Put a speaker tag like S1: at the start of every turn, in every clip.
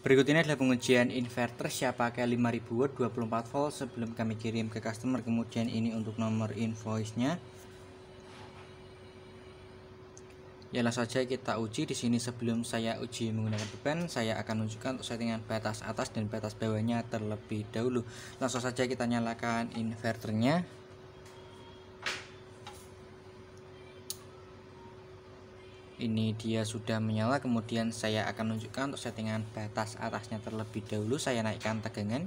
S1: Berikut ini adalah pengujian inverter siap pakai 5000 watt 24 volt sebelum kami kirim ke customer. Kemudian ini untuk nomor invoice-nya. Ya langsung saja kita uji di sini sebelum saya uji menggunakan beban, saya akan tunjukkan untuk settingan batas atas dan batas bawahnya terlebih dahulu. Langsung saja kita nyalakan inverternya. ini dia sudah menyala kemudian saya akan menunjukkan untuk settingan batas atasnya terlebih dahulu saya naikkan tegangan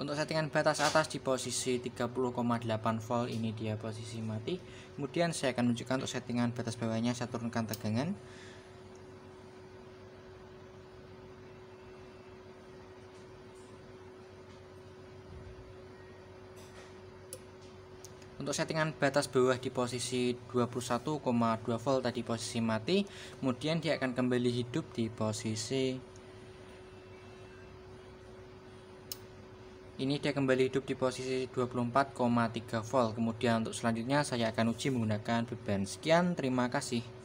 S1: untuk settingan batas atas di posisi 30,8 volt ini dia posisi mati kemudian saya akan menunjukkan untuk settingan batas bawahnya saya turunkan tegangan untuk settingan batas bawah di posisi 21,2 volt tadi posisi mati kemudian dia akan kembali hidup di posisi ini dia kembali hidup di posisi 24,3 volt kemudian untuk selanjutnya saya akan uji menggunakan beban sekian terima kasih